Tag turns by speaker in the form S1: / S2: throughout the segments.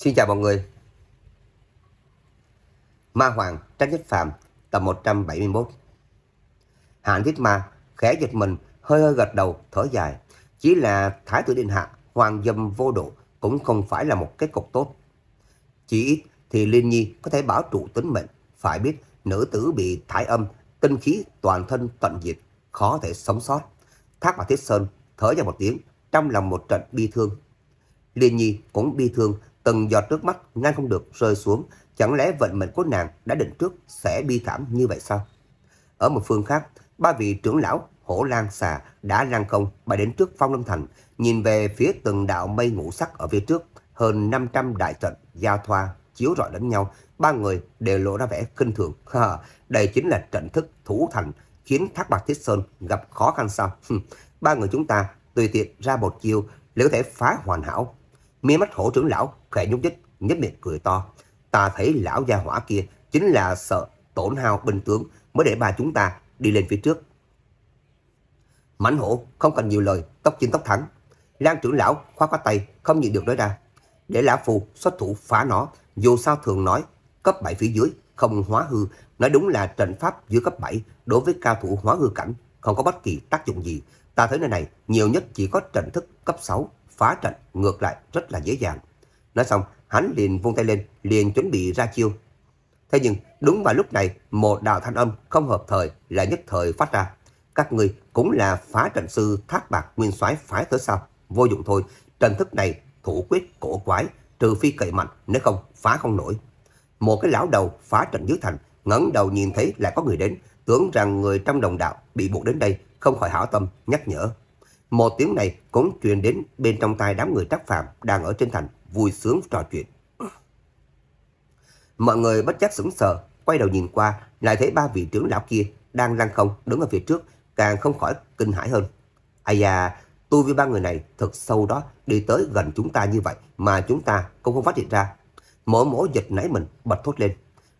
S1: Xin chào mọi người. Ma Hoàng trách Nhất Phạm tập 171 Hạng Thiết Ma khẽ dịch mình hơi hơi gật đầu thở dài. Chỉ là Thái tử Điện Hạ Hoàng dâm vô độ cũng không phải là một kết cục tốt. Chỉ ít thì Liên Nhi có thể bảo trụ tính mệnh. Phải biết nữ tử bị thái âm tinh khí toàn thân tận diệt khó thể sống sót. Thác và Thiết Sơn thở ra một tiếng trong lòng một trận bi thương. Liên Nhi cũng bi thương Từng giọt nước mắt ngăn không được rơi xuống, chẳng lẽ vận mệnh của nàng đã định trước sẽ bi thảm như vậy sao? Ở một phương khác, ba vị trưởng lão Hổ Lan Xà đã lăng không bay đến trước Phong Lâm Thành, nhìn về phía từng đạo mây ngũ sắc ở phía trước, hơn 500 đại trận giao thoa chiếu rọi lẫn nhau, ba người đều lộ ra vẻ kinh thường. Ha, đây chính là trận thức thủ thành khiến Thác Bạc Thiết Sơn gặp khó khăn sao? ba người chúng ta tùy tiện ra một chiêu, liệu có thể phá hoàn hảo Mí mắt hổ trưởng lão khẽ nhúc nhích, nhất miệng cười to. Ta thấy lão gia hỏa kia chính là sợ tổn hao binh tướng mới để ba chúng ta đi lên phía trước. Mãnh hổ không cần nhiều lời, tóc chín tóc thẳng. Lan trưởng lão khoát khoát tay, không nhịn được nói ra. Để lão phù xuất thủ phá nó, dù sao thường nói, cấp 7 phía dưới, không hóa hư. Nói đúng là trận pháp dưới cấp 7 đối với cao thủ hóa hư cảnh, không có bất kỳ tác dụng gì. Ta thấy nơi này nhiều nhất chỉ có trận thức cấp 6 phá trận ngược lại rất là dễ dàng. Nói xong, hắn liền vung tay lên, liền chuẩn bị ra chiêu. Thế nhưng, đúng vào lúc này, một đạo thanh âm không hợp thời là nhất thời phát ra. Các người cũng là phá trận sư thác bạc nguyên soái phái tới sao? Vô dụng thôi, trận thức này thủ quyết cổ quái, trừ phi cậy mạnh, nếu không phá không nổi. Một cái lão đầu phá trận dưới thành, ngẩng đầu nhìn thấy lại có người đến, tưởng rằng người trong đồng đạo bị buộc đến đây, không khỏi hảo tâm nhắc nhở. Một tiếng này cũng truyền đến bên trong tai đám người tác phạm đang ở trên thành vui sướng trò chuyện. Mọi người bất giác sững sờ, quay đầu nhìn qua, lại thấy ba vị trưởng lão kia đang lăn không đứng ở phía trước, càng không khỏi kinh hãi hơn. Ây da, tu với ba người này thật sâu đó, đi tới gần chúng ta như vậy mà chúng ta cũng không phát hiện ra. Mỗi mổ giật nảy mình bật thốt lên.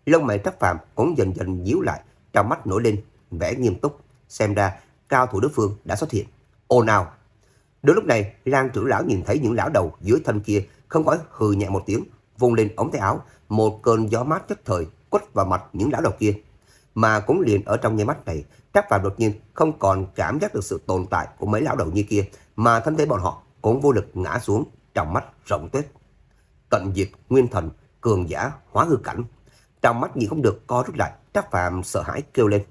S1: Lông mày trắc phạm cũng dần dần nhíu lại, trong mắt nổi lên, vẻ nghiêm túc. Xem ra, cao thủ đối phương đã xuất hiện ồn ào. Đúng lúc này, Lang trưởng lão nhìn thấy những lão đầu dưới thân kia, không khỏi hừ nhẹ một tiếng, vung lên ống tay áo, một cơn gió mát chất thời quất vào mặt những lão đầu kia. Mà cũng liền ở trong nháy mắt này, Trác Phàm đột nhiên không còn cảm giác được sự tồn tại của mấy lão đầu như kia, mà thân thể bọn họ cũng vô lực ngã xuống, trong mắt rộng tuyết. Cận diệt, nguyên thần, cường giả, hóa hư cảnh. Trong mắt nhìn không được co rút lại, Trác Phàm sợ hãi kêu lên.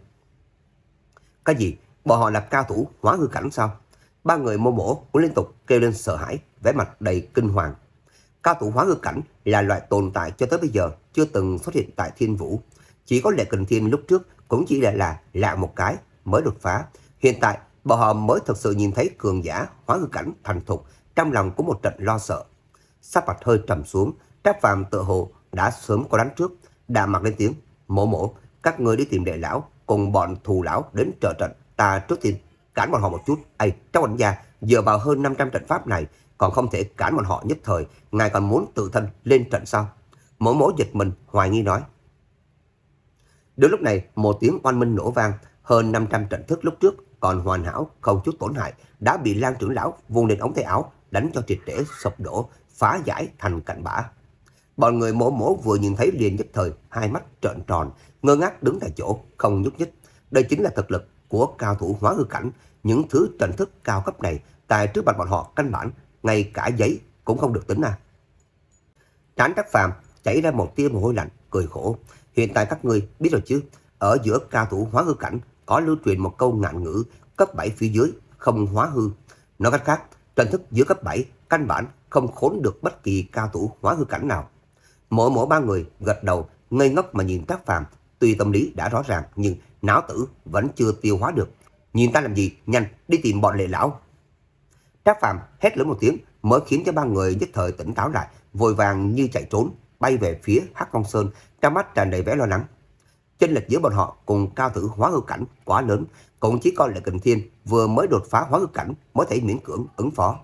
S1: Cái gì? Bọn họ là cao thủ hóa hư cảnh sao? Ba người mô mổ cũng liên tục kêu lên sợ hãi, vẻ mặt đầy kinh hoàng. Cao thủ hóa hư cảnh là loại tồn tại cho tới bây giờ chưa từng xuất hiện tại thiên vũ. Chỉ có lệ kình thiên lúc trước cũng chỉ là là lạ một cái mới đột phá. Hiện tại, bọn họ mới thật sự nhìn thấy cường giả hóa hư cảnh thành thục, trong lòng có một trận lo sợ. Sắp mặt hơi trầm xuống, trác phàm tự hồ đã sớm có đánh trước, đã mặc lên tiếng, mổ mổ, các ngươi đi tìm đệ lão, cùng bọn thù lão đến trợ trận, ta trước tiên cản bọn họ một chút. Ây, trong ảnh gia, dựa vào hơn 500 trận pháp này, còn không thể cản bọn họ nhất thời, ngài còn muốn tự thân lên trận sao? Mỗi mỗ dịch mình, hoài nghi nói. Đến lúc này, một tiếng oanh minh nổ vang, hơn 500 trận thức lúc trước còn hoàn hảo, không chút tổn hại, đã bị Lan trưởng lão vùng lên ống tay áo, đánh cho triệt để sụp đổ, phá giải thành cạnh bã. Bọn người mổ mổ vừa nhìn thấy liền nhất thời, hai mắt trợn tròn, ngơ ngác đứng tại chỗ, không nhúc nhích. Đây chính là thực lực của cao thủ hóa hư cảnh, những thứ trần thức cao cấp này tại trước mặt bọn họ căn bản, ngay cả giấy cũng không được tính à. Tránh Đắc Phàm chảy ra một tia mồ hôi lạnh, cười khổ. Hiện tại các ngươi biết rồi chứ, ở giữa cao thủ hóa hư cảnh có lưu truyền một câu ngạn ngữ cấp 7 phía dưới không hóa hư. Nói cách khác, trần thức giữa cấp 7 căn bản không khốn được bất kỳ cao thủ hóa hư cảnh nào. Mỗi mỗi ba người gật đầu ngây ngốc mà nhìn Trác Phàm, tuy tâm lý đã rõ ràng nhưng não tử vẫn chưa tiêu hóa được. Nhìn ta làm gì, nhanh, đi tìm bọn lệ lão. Trác Phạm hét lớn một tiếng mới khiến cho ba người nhất thời tỉnh táo lại, vội vàng như chạy trốn, bay về phía Hắc Long Sơn, trong mắt tràn đầy vẻ lo lắng. Chênh lệch giữa bọn họ cùng cao thử hóa hư cảnh quá lớn, cũng chỉ coi là Kình Thiên vừa mới đột phá hóa hư cảnh mới thể miễn cưỡng ứng phó.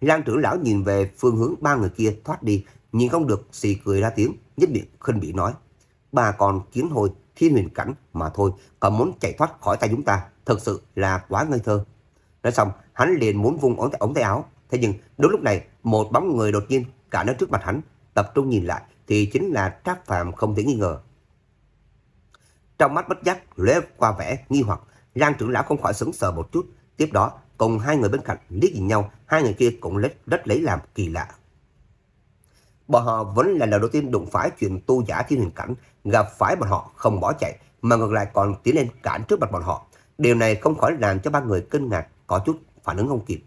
S1: Lan trưởng lão nhìn về phương hướng ba người kia thoát đi, nhìn không được xì cười ra tiếng, nhất miệng khinh bị nói: "Bà còn kiến hồi thiên huyền cảnh mà thôi, còn muốn chạy thoát khỏi tay chúng ta, thật sự là quá ngây thơ. Nói xong, hắn liền muốn vung ống tay, ống tay áo, thế nhưng đúng lúc này, một bóng người đột nhiên cả nó trước mặt hắn, tập trung nhìn lại thì chính là Trác Phạm không thể nghi ngờ. Trong mắt bất giác lóe qua vẻ nghi hoặc, Giang trưởng lão không khỏi sững sờ một chút, tiếp đó cùng hai người bên cạnh liếc nhìn nhau, hai người kia cũng lết đất lấy làm kỳ lạ bọn họ vẫn là lần đầu tiên đụng phải chuyện tu giả thiên huyền cảnh, gặp phải bọn họ không bỏ chạy, mà ngược lại còn tiến lên cản trước mặt bọn họ. Điều này không khỏi làm cho ba người kinh ngạc, có chút phản ứng không kịp.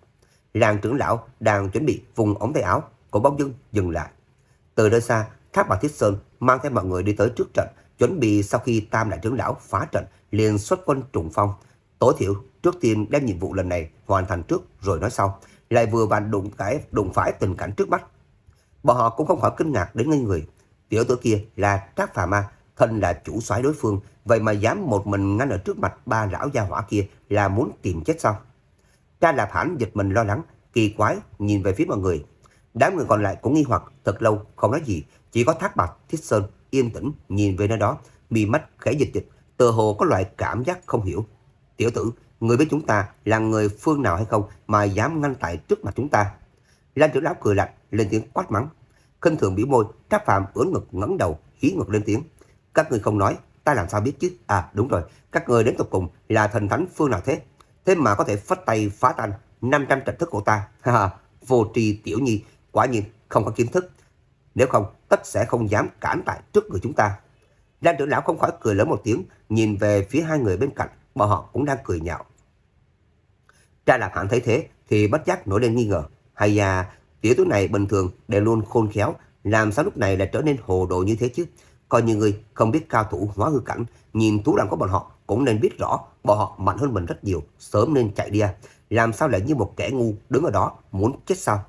S1: Làng trưởng lão đang chuẩn bị vùng ống tay áo, của bóng dưng dừng lại. Từ nơi xa, Tháp Bà Thiết Sơn mang theo mọi người đi tới trước trận, chuẩn bị sau khi Tam Đại trưởng lão phá trận liền xuất quân trùng phong. Tối thiểu, trước tiên đem nhiệm vụ lần này hoàn thành trước rồi nói sau. Lại vừa bàn đụng cái đụng phải tình cảnh trước mắt, bọn họ cũng không khỏi kinh ngạc đến ngây người. Tiểu tử kia là Trác Phà Ma, thân là chủ soái đối phương, vậy mà dám một mình ngăn ở trước mặt ba lão gia hỏa kia là muốn tìm chết sao? cha Lạp Hãn dịch mình lo lắng, kỳ quái nhìn về phía mọi người. Đám người còn lại cũng nghi hoặc, thật lâu không nói gì, chỉ có Thác Bạch, Thiết Sơn yên tĩnh nhìn về nơi đó, mì mắt khẽ dịch dịch, tựa hồ có loại cảm giác không hiểu. Tiểu tử, người biết chúng ta là người phương nào hay không mà dám ngăn tại trước mặt chúng ta? Lan trưởng lão cười lạnh, lên tiếng quát mắng. Khinh thường biểu môi, Trác Phạm ưỡn ngực ngẩng đầu, hí ngược lên tiếng. Các người không nói, ta làm sao biết chứ? À đúng rồi, các người đến tục cùng là thần thánh phương nào thế? Thế mà có thể phất tay phá tan 500 trạch thức của ta. Ha vô tri tiểu nhi, quả nhiên không có kiến thức. Nếu không, tất sẽ không dám cản tại trước người chúng ta. Lan trưởng lão không khỏi cười lớn một tiếng, nhìn về phía hai người bên cạnh, mà họ cũng đang cười nhạo. Tra Lạc Hạng thấy thế thì bất giác nổi lên nghi ngờ. Hay à, tiểu tú này bình thường đều luôn khôn khéo, làm sao lúc này lại trở nên hồ đồ như thế chứ? Coi như người không biết cao thủ hóa hư cảnh, nhìn thú đằng của bọn họ cũng nên biết rõ bọn họ mạnh hơn mình rất nhiều, sớm nên chạy đi à. Làm sao lại như một kẻ ngu đứng ở đó muốn chết sao?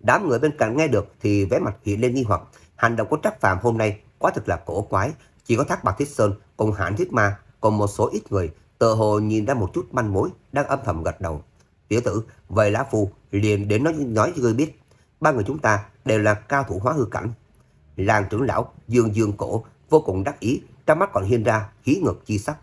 S1: Đám người bên cạnh nghe được thì vẻ mặt hiện lên nghi hoặc. Hành động của Trác Phàm hôm nay quá thực là cổ quái. Chỉ có Thác Bạc Thiết Sơn cùng Hãn Thiết Ma cùng một số ít người tờ hồ nhìn ra một chút manh mối đang âm thầm gật đầu. Tiểu tử, vậy lá phù liền để nói nói cho ngươi biết. Ba người chúng ta đều là cao thủ hóa hư cảnh. Làng trưởng lão dương dương cổ vô cùng đắc ý, trong mắt còn hiên ra khí ngực chi sắc.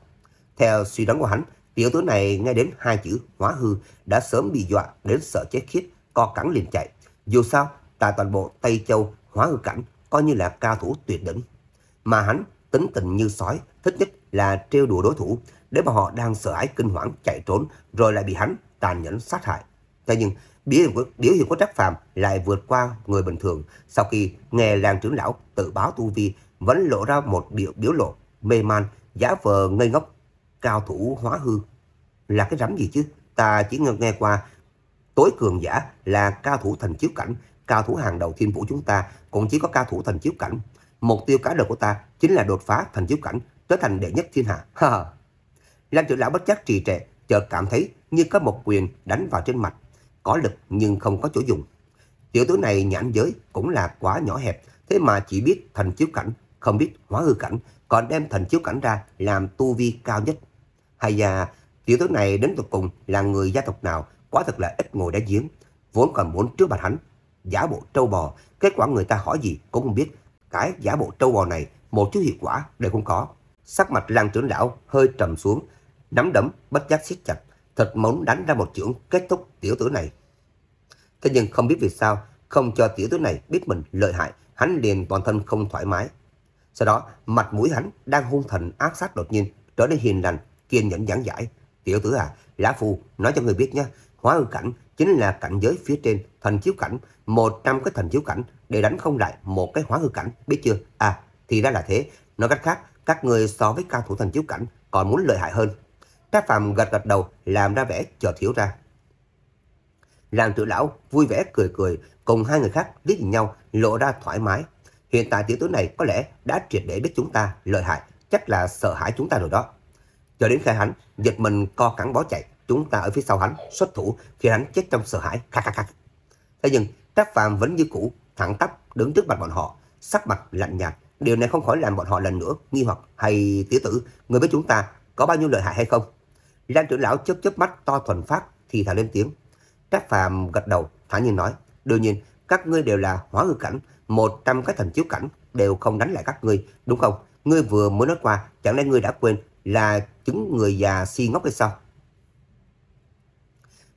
S1: Theo suy đoán của hắn, tiểu tử này nghe đến hai chữ hóa hư đã sớm bị dọa đến sợ chết khiếp, co cẳng liền chạy. Dù sao, tại toàn bộ Tây Châu hóa hư cảnh coi như là cao thủ tuyệt đỉnh. Mà hắn tính tình như sói, thích nhất là trêu đùa đối thủ, để mà họ đang sợ hãi kinh hoàng chạy trốn rồi lại bị hắn tàn nhẫn sát hại. Thế nhưng biểu hiện của, biểu hiện của Trác Phàm lại vượt qua người bình thường sau khi nghe làng trưởng lão tự báo tu vi vẫn lộ ra một biểu biểu lộ mê man giả vờ ngây ngốc cao thủ hóa hư là cái rắm gì chứ ta chỉ nghe, nghe qua tối cường giả là cao thủ thành chiếu cảnh cao thủ hàng đầu thiên vũ chúng ta cũng chỉ có cao thủ thành chiếu cảnh mục tiêu cả đời của ta chính là đột phá thành chiếu cảnh trở thành đệ nhất thiên hạ làm trưởng lão bất giác trì trệ, chợt cảm thấy như có một quyền đánh vào trên mặt. Có lực nhưng không có chỗ dùng. Tiểu tử này nhãn giới cũng là quá nhỏ hẹp, thế mà chỉ biết thần chiếu cảnh, không biết hóa hư cảnh, còn đem thần chiếu cảnh ra làm tu vi cao nhất. Hay là tiểu tử này đến tục cùng là người gia tộc nào, quá thật là ít ngồi đã giếng. Vốn còn muốn trước mặt hắn, giả bộ trâu bò, kết quả người ta hỏi gì cũng không biết. Cái giả bộ trâu bò này, một chút hiệu quả đều không có. Sắc mặt lăng trưởng lão hơi trầm xuống, nắm đấm bất giác siết chặt, thật muốn đánh ra một chưởng kết thúc tiểu tử này. Thế nhưng không biết vì sao, không cho tiểu tử này biết mình lợi hại, hắn liền toàn thân không thoải mái. Sau đó, mặt mũi hắn đang hung thần ác sát đột nhiên, trở nên hiền lành, kiên nhẫn giảng giải. Tiểu tử à, Lã phù nói cho người biết nhé, hóa hư cảnh chính là cảnh giới phía trên thành chiếu cảnh, 100 cái thành chiếu cảnh để đánh không lại một cái hóa hư cảnh, biết chưa? À, thì ra là thế. Nói cách khác, các người so với cao thủ thành chiếu cảnh còn muốn lợi hại hơn. Các phạm gật gật đầu, làm ra vẻ chợt hiểu ra. Làm tự lão vui vẻ cười cười, cùng hai người khác liếc nhìn nhau, lộ ra thoải mái. Hiện tại tiểu tử này có lẽ đã triệt để biết chúng ta lợi hại, chắc là sợ hãi chúng ta rồi đó. Cho đến khi hắn, giật mình co cắn bó chạy, chúng ta ở phía sau hắn, xuất thủ, khi hắn chết trong sợ hãi, khắc khắc khắc. Thế nhưng, các phạm vẫn như cũ, thẳng tắp, đứng trước mặt bọn họ, sắc mặt lạnh nhạt. Điều này không khỏi làm bọn họ lần nữa nghi hoặc hay tiểu tử, người với chúng ta có bao nhiêu lợi hại hay không? Lam trưởng lão chớp chớp mắt to thuần phát thì thả lên tiếng. Trác Phàm gật đầu, thản nhiên nói, đương nhiên các ngươi đều là hóa hư cảnh, 100 cái thần chiếu cảnh đều không đánh lại các ngươi, đúng không? Ngươi vừa mới nói qua, chẳng lẽ ngươi đã quên là chứng người già si ngốc hay sao?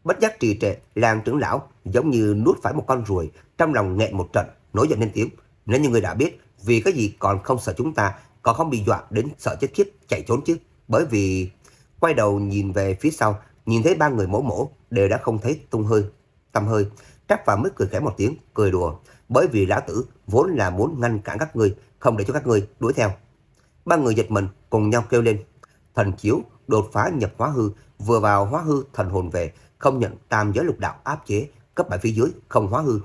S1: Bất giác trì trệ, làng trưởng lão giống như nuốt phải một con ruồi, trong lòng nghẹn một trận, nổi giận lên tiếng. Nếu như ngươi đã biết, vì cái gì còn không sợ chúng ta, còn không bị dọa đến sợ chết khiếp, chạy trốn chứ. Bởi vì Quay đầu nhìn về phía sau, nhìn thấy ba người mổ mổ đều đã không thấy tung hơi, tâm hơi. Trác Phạm mới cười khẽ một tiếng, cười đùa, bởi vì lão tử vốn là muốn ngăn cản các người không để cho các người đuổi theo. Ba người giật mình, cùng nhau kêu lên. Thần chiếu đột phá nhập hóa hư, vừa vào hóa hư thần hồn về, không nhận tam giới lục đạo áp chế, cấp bậc phía dưới không hóa hư.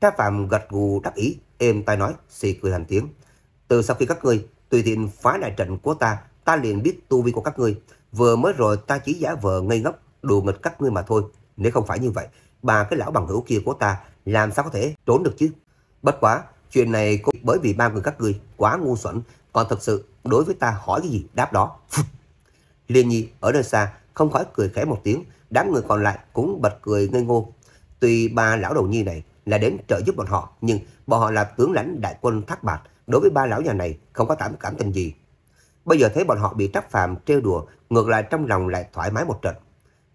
S1: Trác Phạm gật gù đáp ý, êm tai nói, xì cười thành tiếng. Từ sau khi các ngươi tùy tiện phá đại trận của ta, ta liền biết tu vi của các ngươi vừa mới rồi ta chỉ giả vờ ngây ngốc, đùa nghịch các ngươi mà thôi. Nếu không phải như vậy, bà cái lão bằng hữu kia của ta làm sao có thể trốn được chứ? Bất quá, chuyện này cũng bởi vì ba người các ngươi quá ngu xuẩn, còn thật sự đối với ta hỏi cái gì đáp đó. Liên Nhi ở nơi xa không khỏi cười khẽ một tiếng, đám người còn lại cũng bật cười ngây ngô. Tuy ba lão đầu nhi này là đến trợ giúp bọn họ, nhưng bọn họ là tướng lãnh đại quân thác bạc, đối với ba lão nhà này không có cảm cảm tình gì, Bây giờ thấy bọn họ bị trắc phạm trêu đùa, ngược lại trong lòng lại thoải mái một trận.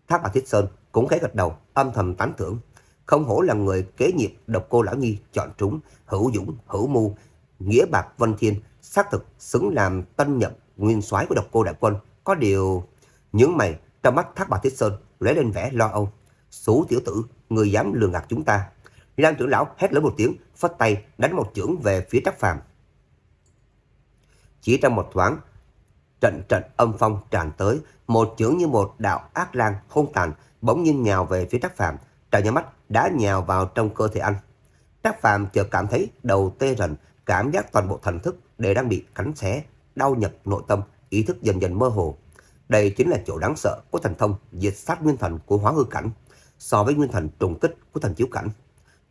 S1: Thác bà Thiết Sơn cũng khẽ gật đầu, âm thầm tán thưởng. Không hổ là người kế nhiệm độc cô Lão Nhi chọn trúng, hữu dũng, hữu mưu, nghĩa bạc vân thiên, xác thực xứng làm tân nhập nguyên soái của độc cô đại quân. Có điều... Những mày trong mắt Thác bà Thiết Sơn lóe lên vẻ lo âu. Sú tiểu tử, người dám lừa gạt chúng ta. Lam trưởng lão hét lớn một tiếng, phất tay đánh một chưởng về phía Trác Phàm. Chỉ trong một thoáng, trận trận âm phong tràn tới, một chưởng như một đạo ác lang hung tàn bỗng nhiên nhào về phía Trác Phạm, trà nhà mắt đã nhào vào trong cơ thể anh. Trác Phạm chợt cảm thấy đầu tê rần, cảm giác toàn bộ thần thức đều đang bị cắn xé, đau nhập nội tâm, ý thức dần dần mơ hồ. Đây chính là chỗ đáng sợ của thần thông diệt sát nguyên thần của hóa hư cảnh so với nguyên thần trùng kích của thần chiếu cảnh.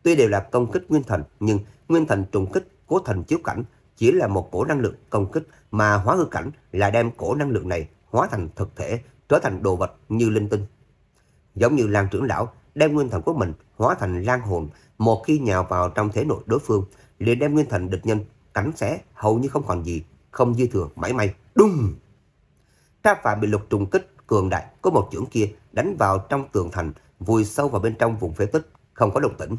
S1: Tuy đều là công kích nguyên thần, nhưng nguyên thần trùng kích của thần chiếu cảnh chỉ là một cổ năng lượng công kích mà hóa hư cảnh là đem cổ năng lượng này hóa thành thực thể, trở thành đồ vật như linh tinh. Giống như Lan trưởng lão đem nguyên thần của mình hóa thành lan hồn, một khi nhào vào trong thế nội đối phương, liền đem nguyên thần địch nhân cắn xé hầu như không còn gì, không dư thừa mãi may. Đùng! Tra phạm bị lục trùng kích cường đại có một chưởng kia đánh vào trong tường thành, vùi sâu vào bên trong vùng phế tích, không có động tĩnh.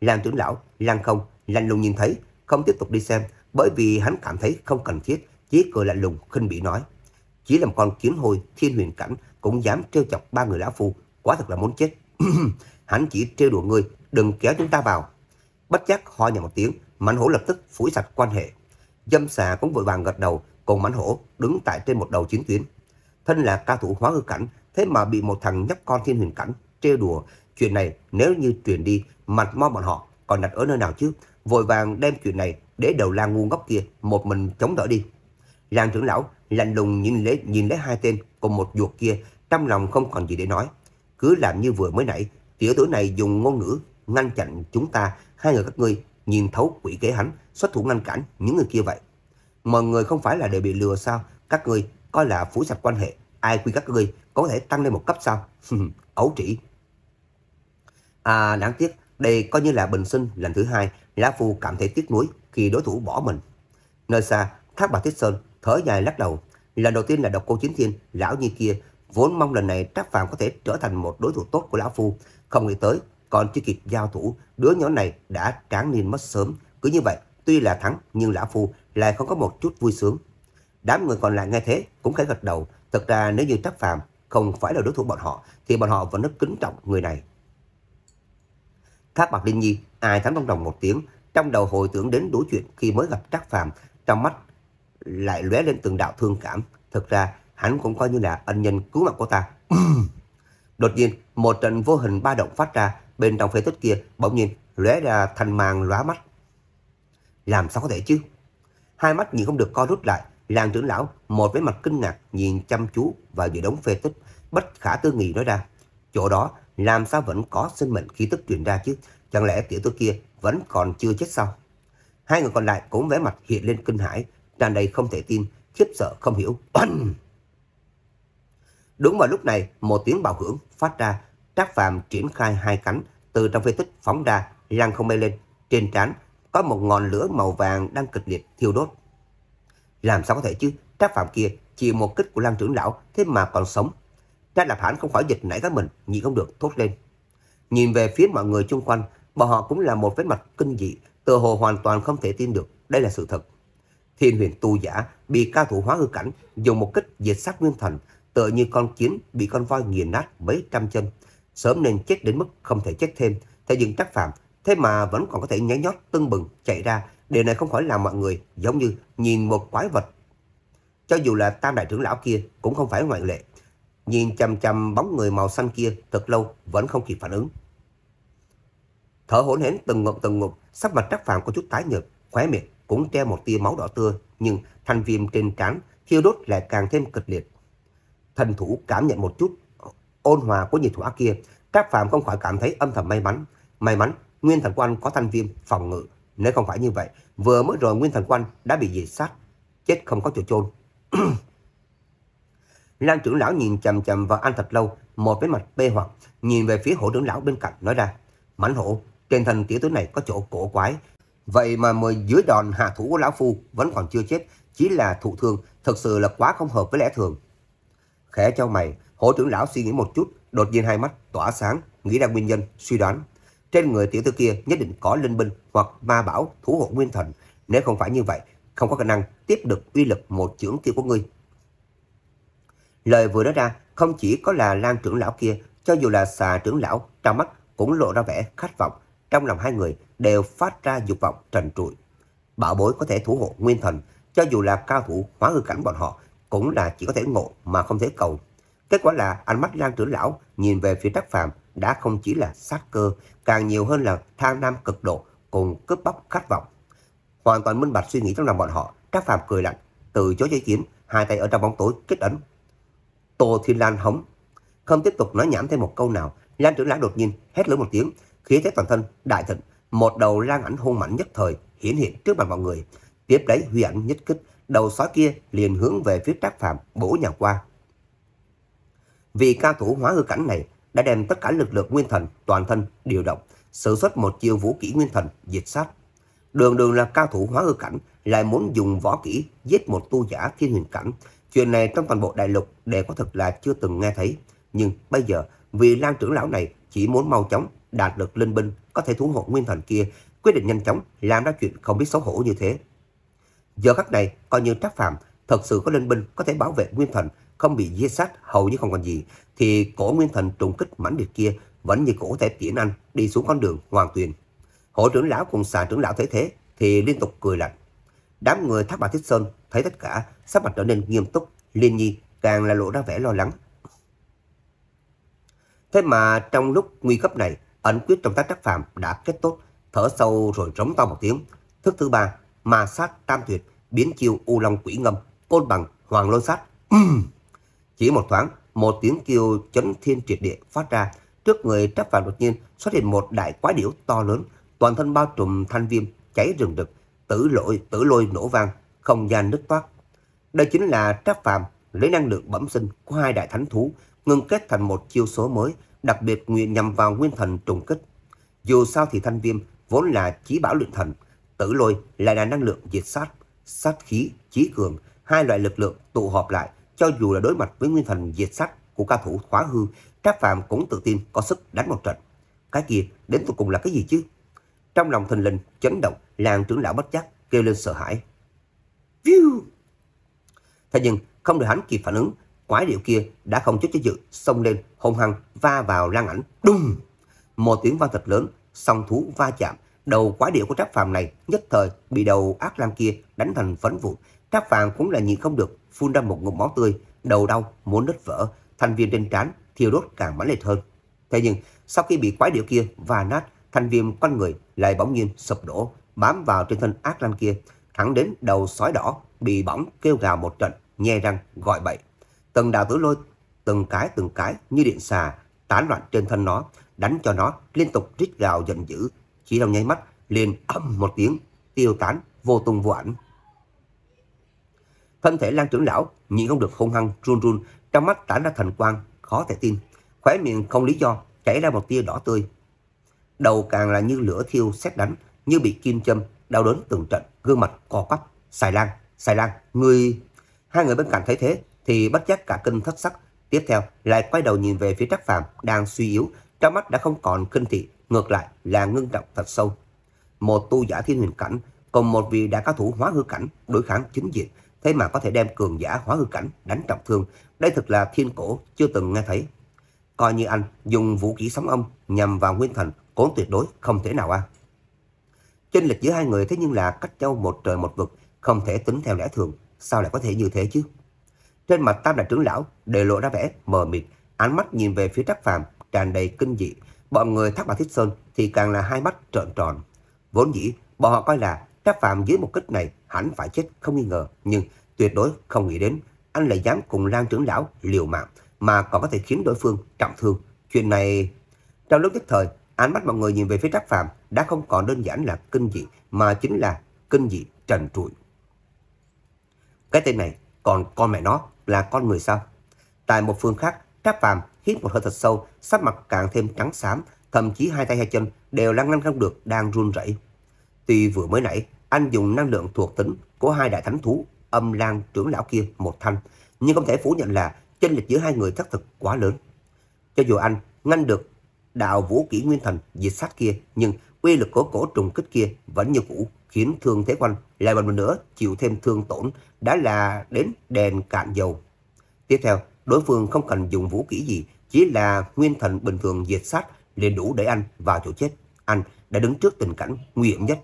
S1: Làm trưởng lão, lăng không, lạnh lùng nhìn thấy, không tiếp tục đi xem, bởi vì hắn cảm thấy không cần thiết, chỉ cười lạnh lùng khinh bị nói. Chỉ làm con kiến hôi thiên huyền cảnh cũng dám trêu chọc ba người lão phu, quá thật là muốn chết. hắn chỉ trêu đùa ngươi, đừng kéo chúng ta vào. Bất giác ho nhẹ một tiếng, mãnh hổ lập tức phủi sạch quan hệ. Dâm xà cũng vội vàng gật đầu, cùng mãnh hổ đứng tại trên một đầu chiến tuyến. Thân là ca thủ hóa hư cảnh, thế mà bị một thằng nhóc con thiên huyền cảnh trêu đùa, chuyện này nếu như truyền đi, mặt mo bọn họ còn đặt ở nơi nào chứ? Vội vàng đem chuyện này để đầu la ngu ngốc kia một mình chống đỡ đi. Lan trưởng lão lạnh lùng nhìn lấy, nhìn lấy hai tên cùng một ruột kia, trong lòng không còn gì để nói. Cứ làm như vừa mới nãy, tiểu tử này dùng ngôn ngữ ngăn chặn chúng ta, hai người các ngươi nhìn thấu quỷ kế hắn, xuất thủ ngăn cản những người kia vậy. Mọi người không phải là đều bị lừa sao? Các ngươi coi là phủ sạch quan hệ, ai quy các ngươi có thể tăng lên một cấp sao? Ấu trĩ. À, đáng tiếc, đây coi như là bình sinh lần thứ hai, Lá Phu cảm thấy tiếc nuối, khi đối thủ bỏ mình. Nơi xa, Thác Bà Tuyết Sơn thở dài lắc đầu. Lần đầu tiên là độc cô Chiến Thiên, lão như kia, vốn mong lần này Trác Phàm có thể trở thành một đối thủ tốt của lão phu, không nghĩ tới còn chưa kịp giao thủ, đứa nhỏ này đã tráng niên mất sớm. Cứ như vậy, tuy là thắng nhưng lão phu lại không có một chút vui sướng. Đám người còn lại nghe thế cũng khẽ gật đầu. Thật ra nếu như Trác Phàm không phải là đối thủ bọn họ, thì bọn họ vẫn rất kính trọng người này. thác Bạc Linh Nhi ai thắng trong đồng một tiếng, trong đầu hồi tưởng đến đối chuyện khi mới gặp Trác Phàm, trong mắt lại lóe lên từng đạo thương cảm. Thực ra, hắn cũng coi như là ân nhân cứu mạng của ta. Đột nhiên, một trận vô hình ba động phát ra, bên trong phế tích kia bỗng nhiên lóe ra thành màng lóa mắt. Làm sao có thể chứ? Hai mắt nhìn không được co rút lại, làng trưởng lão một với mặt kinh ngạc nhìn chăm chú vào giữa đống phê tích, bất khả tư nghị nói ra. Chỗ đó làm sao vẫn có sinh mệnh khí tức truyền ra chứ? Chẳng lẽ tiểu tử kia vẫn còn chưa chết sao? Hai người còn lại cũng vẻ mặt hiện lên kinh hãi, tràn đầy không thể tin, khiếp sợ không hiểu. Đúng vào lúc này, một tiếng bạo hưởng phát ra, Trác Phàm triển khai hai cánh từ trong phi tích phóng ra, lăn không bay lên, trên trán có một ngọn lửa màu vàng đang kịch liệt thiêu đốt. Làm sao có thể chứ? Trác Phàm kia chỉ một kích của Lang trưởng lão thế mà còn sống. Trác Lập Hãn không khỏi dịch nảy cả mình, nhịn không được thốt lên. Nhìn về phía mọi người xung quanh, bọn họ cũng là một vết mặt kinh dị, tựa hồ hoàn toàn không thể tin được đây là sự thật. Thiên huyền tu giả bị cao thủ hóa hư cảnh dùng một kích diệt sát nguyên thần, tựa như con kiến bị con voi nghiền nát mấy trăm chân, sớm nên chết đến mức không thể chết thêm. Thế nhưng trắc phạm, thế mà vẫn còn có thể nhảy nhót tưng bừng chạy ra, điều này không khỏi làm mọi người giống như nhìn một quái vật. Cho dù là tam đại trưởng lão kia cũng không phải ngoại lệ, nhìn chằm chằm bóng người màu xanh kia thật lâu vẫn không kịp phản ứng thở hổn hển từng ngụm từng ngụm, sắc mặt Trác Phàm có chút tái nhợt, khóe miệng cũng treo một tia máu đỏ tươi, nhưng thanh viêm trên trán thiêu đốt lại càng thêm kịch liệt. Thần thủ cảm nhận một chút ôn hòa của nhiệt hỏa kia, Trác Phàm không khỏi cảm thấy âm thầm may mắn, may mắn Nguyên Thần Quan có thanh viêm phòng ngự, nếu không phải như vậy, vừa mới rồi Nguyên Thần Quan đã bị diệt sát, chết không có chỗ chôn. Lan trưởng lão nhìn chằm chằm vào anh thật lâu, một cái mặt bê hoặc, nhìn về phía hổ trưởng lão bên cạnh nói ra, mãnh hổ, trên thần tiểu tử này có chỗ cổ quái. Vậy mà mời dưới đòn hạ thủ của Lão Phu vẫn còn chưa chết, chỉ là thụ thương, thực sự là quá không hợp với lẽ thường. Khẽ cho mày, hổ trưởng lão suy nghĩ một chút, đột nhiên hai mắt tỏa sáng, nghĩ ra nguyên nhân, suy đoán. Trên người tiểu tử kia nhất định có linh binh hoặc ma bảo thủ hộ nguyên thần. Nếu không phải như vậy, không có khả năng tiếp được uy lực một trưởng kia của ngươi. Lời vừa nói ra, không chỉ có là Lan trưởng lão kia, cho dù là xà trưởng lão, trong mắt cũng lộ ra vẻ khát vọng, trong lòng hai người đều phát ra dục vọng trần trụi. Bảo bối có thể thủ hộ nguyên thần, cho dù là cao thủ hóa hư cảnh bọn họ, cũng là chỉ có thể ngộ mà không thể cầu. Kết quả là ánh mắt Lan trưởng lão nhìn về phía Trác Phàm đã không chỉ là sát cơ, càng nhiều hơn là tham lam cực độ cùng cướp bóc khát vọng. Hoàn toàn minh bạch suy nghĩ trong lòng bọn họ, Trác Phàm cười lạnh, từ chối giới chiến, hai tay ở trong bóng tối kết ấn. Tô Thiên Lan hống, không tiếp tục nói nhảm thêm một câu nào, Lan trưởng lão đột nhiên hét lớn một tiếng, khí thế toàn thân đại thịnh, một đầu lang ảnh hung mạnh nhất thời hiển hiện trước mặt mọi người. Tiếp đấy huy ảnh nhất kích, đầu sói kia liền hướng về phía Trác phạm bổ nhà qua. Vì cao thủ hóa hư cảnh này đã đem tất cả lực lượng nguyên thần toàn thân điều động, sử xuất một chiêu vũ kỹ nguyên thần diệt sát. Đường đường là cao thủ hóa hư cảnh lại muốn dùng võ kỹ giết một tu giả thiên huyền cảnh, chuyện này trong toàn bộ đại lục đều có thật là chưa từng nghe thấy, nhưng bây giờ vì Lan trưởng lão này chỉ muốn mau chóng đạt được linh binh có thể thủ hộ nguyên thành kia, quyết định nhanh chóng làm ra chuyện không biết xấu hổ như thế. Giờ khắc này, coi như trác phạm thật sự có linh binh có thể bảo vệ nguyên thành không bị giết sát hầu như không còn gì, thì cổ nguyên thành trùng kích mãnh liệt kia vẫn như cổ thể tiễn anh đi xuống con đường hoàn tuyền. Hội trưởng lão cùng xà trưởng lão thấy thế thì liên tục cười lạnh. Đám người thác bà Thích Sơn thấy tất cả, sắc mặt trở nên nghiêm túc, liên nhi càng là lộ ra vẻ lo lắng. Thế mà trong lúc nguy cấp này, Ấn quyết trong tay Trác Phạm đã kết tốt, thở sâu rồi rống to một tiếng. Thức thứ ba, ma sát tam tuyệt, biến chiêu u long quỷ ngâm, côn bằng hoàng lôi sát. Chỉ một thoáng, một tiếng kêu chấn thiên triệt địa phát ra. Trước người Trác Phạm đột nhiên xuất hiện một đại quái điểu to lớn, toàn thân bao trùm thanh viêm, cháy rừng rực, tử lội, tử lôi nổ vang, không gian nứt toát. Đây chính là Trác Phạm lấy năng lượng bẩm sinh của hai đại thánh thú ngưng kết thành một chiêu số mới, đặc biệt nguyện nhằm vào nguyên thần trùng kích. Dù sao thì thanh viêm vốn là chí bảo luyện thần, tử lôi lại là năng lượng diệt sát, sát khí, chí cường, hai loại lực lượng tụ họp lại, cho dù là đối mặt với nguyên thần diệt sát của ca thủ khóa hư, Trác phạm cũng tự tin có sức đánh một trận. Cái kia đến cuối cùng là cái gì chứ? Trong lòng thần linh chấn động, làng trưởng lão bất giác kêu lên sợ hãi. View! Thế nhưng không đợi hắn kịp phản ứng quái điệu kia đã không chút cho dự xông lên hung hăng va vào lan ảnh đùng một tiếng vang thật lớn song thú va chạm đầu quái điệu của Trác phàm này nhất thời bị đầu ác lam kia đánh thành phấn vụn Trác phàm cũng là nhịn không được phun ra một ngụm máu tươi đầu đau muốn nứt vỡ thành viên trên trán thiêu đốt càng mãnh liệt hơn thế nhưng sau khi bị quái điệu kia va nát thành viên quanh người lại bỗng nhiên sụp đổ bám vào trên thân ác lam kia thẳng đến đầu sói đỏ bị bỏng kêu gào một trận nhe răng gọi bậy từng đạo tử lôi từng cái từng cái như điện xà tán loạn trên thân nó, đánh cho nó liên tục rít gào giận dữ, chỉ trong nháy mắt liền âm một tiếng tiêu tán vô tung vô ảnh. Thân thể Lan trưởng lão nhịn không được hung hăng run run, trong mắt tản ra thần quang khó thể tin, khóe miệng không lý do chảy ra một tia đỏ tươi. Đầu càng là như lửa thiêu xét đánh, như bị kim châm đau đớn từng trận, gương mặt co quắp, "Xài Lan, Xài Lan, người Hai người bên cạnh thấy thế, thì bất giác cả kinh thất sắc. Tiếp theo lại quay đầu nhìn về phía Trác Phàm đang suy yếu, trong mắt đã không còn kinh thị, ngược lại là ngưng trọng thật sâu. Một tu giả thiên huyền cảnh cùng một vị đã cao thủ hóa hư cảnh đối kháng chính diện, thế mà có thể đem cường giả hóa hư cảnh đánh trọng thương, đây thực là thiên cổ chưa từng nghe thấy. Coi như anh dùng vũ khí sóng âm nhằm vào Nguyên Thần cũng tuyệt đối không thể nào a. À. Chênh lệch giữa hai người thế nhưng là cách nhau một trời một vực, không thể tính theo lẽ thường, sao lại có thể như thế chứ? Trên mặt tam đại trưởng lão đều lộ ra vẻ mờ mịt, ánh mắt nhìn về phía Trác Phàm tràn đầy kinh dị. Bọn người Thác bà Thiết Sơn thì càng là hai mắt trợn tròn. Vốn dĩ, bọn họ coi là Trác Phàm dưới một kích này hẳn phải chết không nghi ngờ, nhưng tuyệt đối không nghĩ đến anh lại dám cùng Lan trưởng lão liều mạng mà còn có thể khiến đối phương trọng thương. Chuyện này trong lúc nhất thời, ánh mắt mọi người nhìn về phía Trác Phàm đã không còn đơn giản là kinh dị mà chính là kinh dị trần trụi. Cái tên này còn con mẹ nó là con người sao? Tại một phương khác, Trác Phàm hít một hơi thật sâu, sắc mặt càng thêm trắng xám, thậm chí hai tay hai chân đều lăn lăn không được, đang run rẩy. Tuy vừa mới nãy, anh dùng năng lượng thuộc tính của hai đại thánh thú, âm lang trưởng lão kia một thanh, nhưng không thể phủ nhận là chênh lệch giữa hai người xác thực quá lớn. Cho dù anh ngăn được đạo vũ kỹ nguyên thần diệt sát kia, nhưng uy lực của cổ trùng kích kia vẫn như cũ khiến Thương Thế Oanh lại một lần nữa chịu thêm thương tổn đã là đến đèn cạn dầu. Tiếp theo, đối phương không cần dùng vũ kỹ gì, chỉ là nguyên thần bình thường diệt sát liền đủ để anh vào chỗ chết. Anh đã đứng trước tình cảnh nguy hiểm nhất.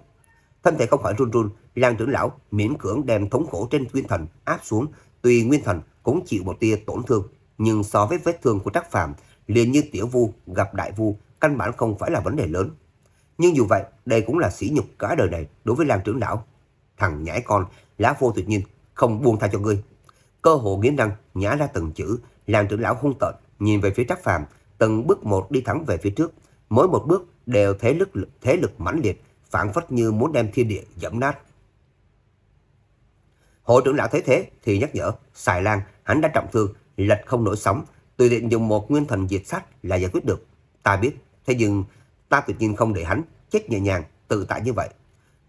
S1: Thân thể không khỏi run run, lang trưởng lão miễn cưỡng đem thống khổ trên nguyên thần áp xuống, tuy nguyên thần cũng chịu một tia tổn thương, nhưng so với vết thương của Trác Phàm, liền như tiểu vu gặp đại vu, căn bản không phải là vấn đề lớn. Nhưng dù vậy, đây cũng là sỉ nhục cả đời này đối với Lam trưởng lão. Thằng nhãi con, lá vô tuyệt nhiên, không buông tha cho ngươi. Cơ hộ nghiến răng, nhả ra từng chữ, Lam trưởng lão hung tợn, nhìn về phía trắc phàm, từng bước một đi thẳng về phía trước. Mỗi một bước đều thế lực thế lực mãnh liệt, phản phất như muốn đem thiên địa dẫm nát. Hộ trưởng lão thấy thế thì nhắc nhở, xài lan, hắn đã trọng thương, lệch không nổi sóng, tùy tiện dùng một nguyên thần diệt sát là giải quyết được. Ta biết, thế nhưng ta tuyệt nhiên không để hắn chết nhẹ nhàng, tự tại như vậy.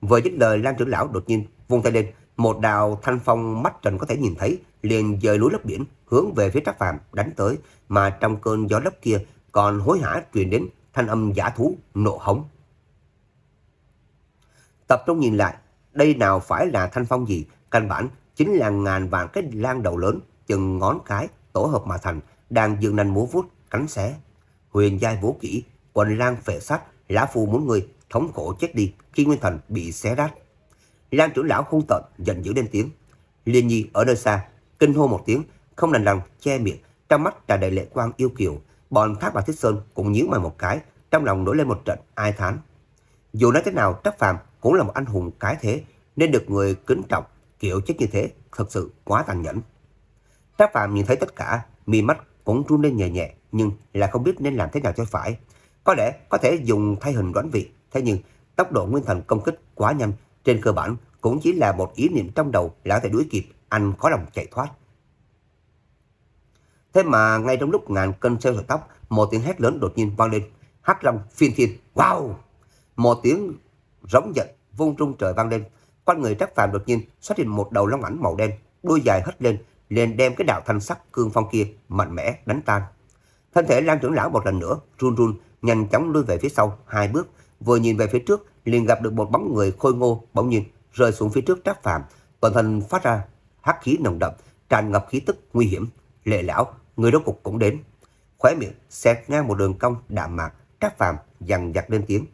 S1: Vừa dứt lời Lam trưởng lão đột nhiên vung tay lên, một đào thanh phong mắt trần có thể nhìn thấy, liền dời lúa lấp biển, hướng về phía Trác Phàm đánh tới, mà trong cơn gió lấp kia còn hối hả truyền đến thanh âm giả thú nộ hống. Tập trung nhìn lại, đây nào phải là thanh phong gì, căn bản chính là ngàn vàng cái lan đầu lớn, chừng ngón cái, tổ hợp mà thành, đang dương nanh múa vuốt, cánh xé. Huyền giai vũ kỹ quần lang phệ sát, lão phù muốn người thống khổ chết đi khi nguyên thần bị xé rách. Lan trưởng lão hung tợn giận dữ lên tiếng. Liên nhi ở nơi xa, kinh hô một tiếng, không lành lòng che miệng, trong mắt tràn đầy lệ quang yêu kiều. Bọn thác và Thiết Sơn cũng nhíu mày một cái, trong lòng nổi lên một trận ai thán. Dù nói thế nào, Trắc Phàm cũng là một anh hùng cái thế, nên được người kính trọng, kiểu chết như thế thật sự quá tàn nhẫn. Trác phàm nhìn thấy tất cả, mi mắt cũng run lên nhẹ nhẹ, nhưng là không biết nên làm thế nào cho phải. Có lẽ có thể dùng thay hình đoán vị, thế nhưng tốc độ Nguyên Thần công kích quá nhanh, trên cơ bản cũng chỉ là một ý niệm trong đầu là thể đuổi kịp, anh khó lòng chạy thoát. Thế mà ngay trong lúc ngàn cân treo sợi tóc, một tiếng hét lớn đột nhiên vang lên. Hắc Long phiên thiên, wow! Một tiếng rống giận vung trung trời vang lên. Con người Trác Phàm đột nhiên xuất hiện một đầu long ảnh màu đen, đuôi dài hất lên, liền đem cái đạo thanh sắc cương phong kia mạnh mẽ đánh tan. Thân thể Lam trưởng lão một lần nữa run run, nhanh chóng lùi về phía sau hai bước, vừa nhìn về phía trước liền gặp được một bóng người khôi ngô bỗng nhiên rơi xuống phía trước Trác Phàm, toàn thân phát ra hắc khí nồng đậm, tràn ngập khí tức nguy hiểm. Lệ lão, người rốt cục cũng đến. Khóe miệng xẹt ngang một đường cong đạm mạc, Trác Phàm dằn dặt lên tiếng.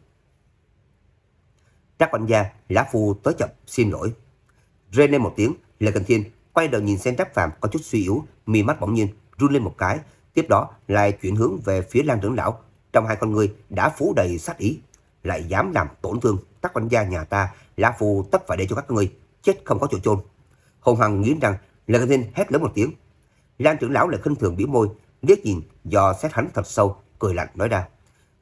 S1: Trác Văn Gia, Lã Phu tới chậm, xin lỗi. Rên lên một tiếng, Lê Cần Thiên quay đầu nhìn xem Trác Phàm có chút suy yếu, mi mắt bỗng nhiên run lên một cái, tiếp đó lại chuyển hướng về phía Lan trưởng lão, trong hai con người đã phú đầy sát ý, lại dám làm tổn thương các quan gia nhà ta, lá phu tất phải để cho các ngươi chết không có chỗ chôn. hùng Hằng nghĩ rằng Lan Kinh Thiên hét lớn một tiếng. Lan trưởng lão lại khinh thường biểu môi, liếc nhìn dò xét hắn thật sâu, cười lạnh nói ra.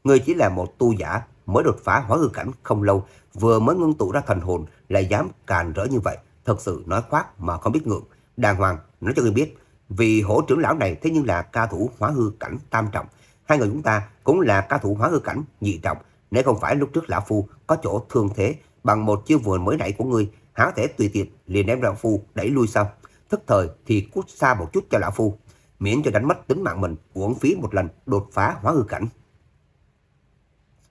S1: người chỉ là một tu giả mới đột phá hóa hư cảnh không lâu, vừa mới ngưng tụ ra thần hồn lại dám càn rỡ như vậy, thật sự nói khoác mà không biết ngượng. Đàng hoàng nói cho người biết, vì hổ trưởng lão này thế nhưng là ca thủ hóa hư cảnh tam trọng, hai người chúng ta cũng là ca thủ hóa hư cảnh nhị trọng, nếu không phải lúc trước lão phu có chỗ thương thế bằng một chiêu vừa mới nãy của ngươi, há thể tùy tiện liền đem lão phu đẩy lui sao? Thức thời thì cút xa một chút cho lão phu, miễn cho đánh mất tính mạng mình, uổng phí một lần đột phá hóa hư cảnh.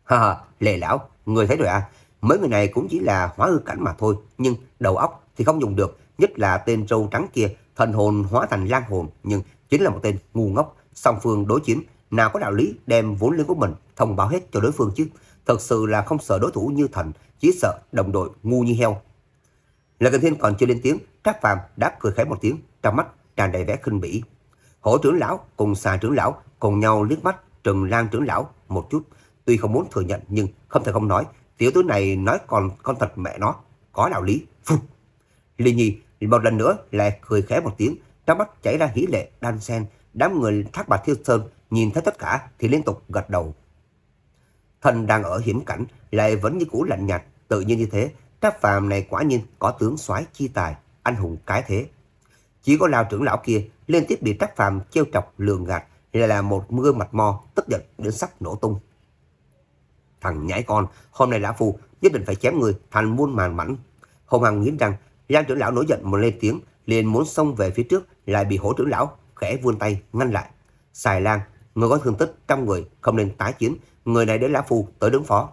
S1: Ha ha, lệ lão, người thấy rồi à? Mấy người này cũng chỉ là hóa hư cảnh mà thôi, nhưng đầu óc thì không dùng được, nhất là tên râu trắng kia, thần hồn hóa thành lang hồn, nhưng chính là một tên ngu ngốc, song phương đối chiến nào có đạo lý đem vốn liếng của mình thông báo hết cho đối phương chứ. Thật sự là không sợ đối thủ như Thành, chỉ sợ đồng đội ngu như heo. Lời Cần Thiên còn chưa lên tiếng, Trác Phàm đã cười khẽ một tiếng, trong mắt tràn đầy vẻ khinh bỉ. Hổ trưởng lão cùng xà trưởng lão cùng nhau liếc mắt Trần lang trưởng lão một chút, tuy không muốn thừa nhận nhưng không thể không nói, tiểu tử này nói còn con thật mẹ nó, có đạo lý. Phụt. Lý Nhi một lần nữa lại cười khẽ một tiếng, trong mắt chảy ra hỉ lệ đan sen, đám người Thác Bạc thiêu Sơn nhìn thấy tất cả thì liên tục gật đầu. Thần đang ở hiểm cảnh, lại vẫn như cũ lạnh nhạt, tự nhiên như thế, trác phàm này quả nhiên có tướng soái chi tài, anh hùng cái thế. Chỉ có lão trưởng lão kia liên tiếp bị trác phàm trêu chọc lường gạt, lại là một mưa mặt mò, tức giận đến sắp nổ tung. Thằng nhãi con, hôm nay lão phù nhất định phải chém người thành muôn màn mảnh. Hồng Hằng nghĩ rằng, gian trưởng lão nổi giận một lên tiếng, liền muốn xông về phía trước, lại bị hổ trưởng lão khẽ vươn tay ngăn lại. Xài Lan người có thương tích trăm người không nên tái chiến, người này để lão phu tới đứng phó.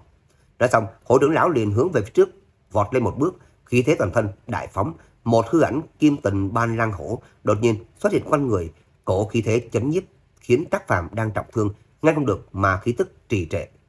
S1: Nói xong, hổ trưởng lão liền hướng về phía trước, vọt lên một bước, khí thế toàn thân đại phóng, một hư ảnh kim tình ban lang hổ đột nhiên xuất hiện quanh người, cổ khí thế chấn nhiếp khiến tác phàm đang trọng thương ngăn không được mà khí tức trì trệ.